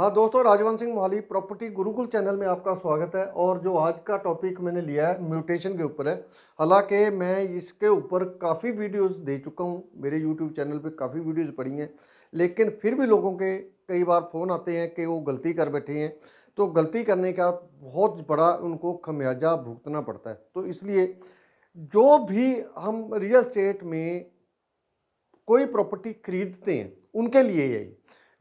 हाँ दोस्तों Rajwant Singh Mohali property Gurukul channel में आपका स्वागत है और जो आज का टॉपिक मैंने लिया है म्यूटेशन के ऊपर है हालांकि मैं इसके ऊपर काफ़ी वीडियोस दे चुका हूँ मेरे यूट्यूब चैनल पे काफ़ी वीडियोस पड़ी हैं लेकिन फिर भी लोगों के कई बार फ़ोन आते हैं कि वो गलती कर बैठे हैं तो गलती करने का बहुत बड़ा उनको खमियाजा भुगतना पड़ता है तो इसलिए जो भी हम रियल स्टेट में कोई प्रॉपर्टी खरीदते हैं उनके लिए यही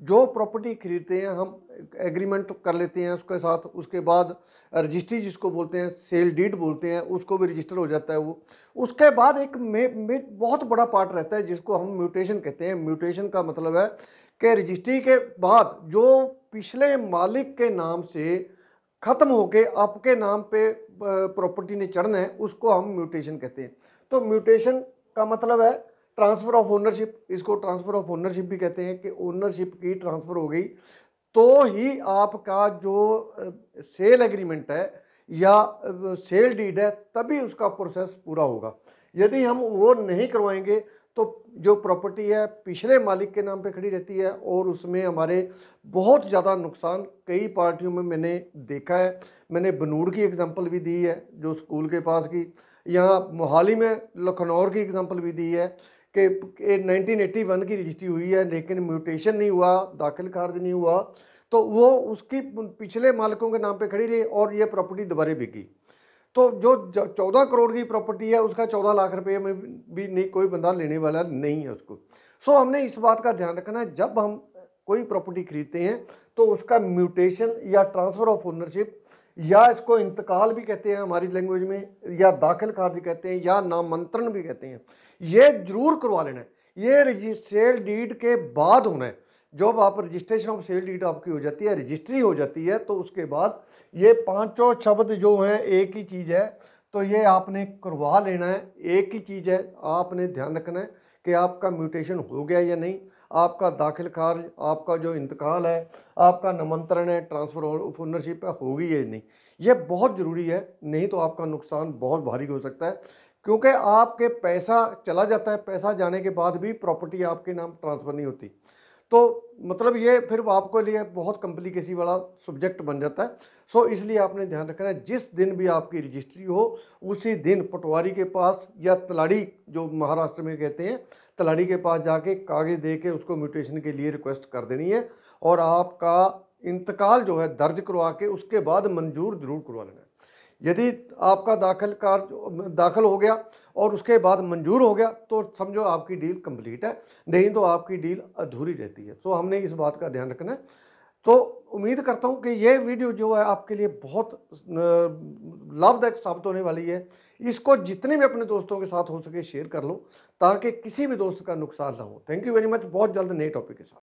जो प्रॉपर्टी खरीदते हैं हम एग्रीमेंट कर लेते हैं उसके साथ उसके बाद रजिस्ट्री जिसको बोलते हैं सेल डीड बोलते हैं उसको भी रजिस्टर हो जाता है वो उसके बाद एक मे, मे बहुत बड़ा पार्ट रहता है जिसको हम म्यूटेशन कहते हैं म्यूटेशन का मतलब है कि रजिस्ट्री के बाद जो पिछले मालिक के नाम से ख़त्म होके आपके नाम पे प्रॉपर्टी ने चढ़ना है उसको हम म्यूटेशन कहते हैं तो म्यूटेशन का मतलब है ट्रांसफ़र ऑफ ओनरशिप इसको ट्रांसफ़र ऑफ ओनरशिप भी कहते हैं कि ओनरशिप की ट्रांसफ़र हो गई तो ही आपका जो सेल एग्रीमेंट है या सेल डीड है तभी उसका प्रोसेस पूरा होगा यदि हम वो नहीं करवाएंगे तो जो प्रॉपर्टी है पिछले मालिक के नाम पे खड़ी रहती है और उसमें हमारे बहुत ज़्यादा नुकसान कई पार्टियों में मैंने देखा है मैंने बनूड़ की एग्जांपल भी दी है जो स्कूल के पास की यहाँ मोहाली में लखनौर की एग्जांपल भी दी है कि वन की रजिस्ट्री हुई है लेकिन म्यूटेशन नहीं हुआ दाखिल खारिज नहीं हुआ तो वो उसकी पिछले मालिकों के नाम पे खड़ी रही और ये प्रॉपर्टी दोबारा बिकी तो जो चौदह करोड़ की प्रॉपर्टी है उसका चौदह लाख रुपये में भी नहीं कोई बंदा लेने वाला नहीं है उसको सो हमने इस बात का ध्यान रखना है जब हम कोई प्रॉपर्टी खरीदते हैं तो उसका म्यूटेशन या ट्रांसफ़र ऑफ ओनरशिप या इसको इंतकाल भी कहते हैं हमारी लैंग्वेज में या दाखिल कार्य कहते हैं या नामंत्रण भी कहते हैं ये जरूर करवा लेना है ये सेल डीड के बाद होना है जब आप रजिस्ट्रेशन ऑफ सेल डीड आपकी हो जाती है रजिस्ट्री हो जाती है तो उसके बाद ये पांचों शब्द जो हैं एक ही चीज़ है तो ये आपने करवा लेना है एक ही चीज़ है आपने ध्यान रखना है कि आपका म्यूटेशन हो गया या नहीं आपका दाखिल खारिज आपका जो इंतकाल है आपका नमंत्रण है ट्रांसफ़र ऑफ ओनरशिप है होगी या नहीं ये बहुत ज़रूरी है नहीं तो आपका नुकसान बहुत भारी हो सकता है क्योंकि आपके पैसा चला जाता है पैसा जाने के बाद भी प्रॉपर्टी आपके नाम ट्रांसफ़र नहीं होती तो मतलब ये फिर आपके लिए बहुत कम्प्लिकेसी वाला सब्जेक्ट बन जाता है सो इसलिए आपने ध्यान रखना है जिस दिन भी आपकी रजिस्ट्री हो उसी दिन पटवारी के पास या तलाड़ी जो महाराष्ट्र में कहते हैं तलाड़ी के पास जाके कागज़ दे के उसको म्यूटेशन के लिए रिक्वेस्ट कर देनी है और आपका इंतकाल जो है दर्ज करवा के उसके बाद मंजूर ज़रूर करवा लेना है यदि आपका दाखिल कार्य दाखिल हो गया और उसके बाद मंजूर हो गया तो समझो आपकी डील कंप्लीट है नहीं तो आपकी डील अधूरी रहती है तो हमने इस बात का ध्यान रखना है तो उम्मीद करता हूँ कि ये वीडियो जो है आपके लिए बहुत लाभदायक साबित होने वाली है इसको जितने भी अपने दोस्तों के साथ हो सके शेयर कर लो ताकि किसी भी दोस्त का नुकसान ना हो थैंक यू वेरी मच बहुत जल्द नए टॉपिक के साथ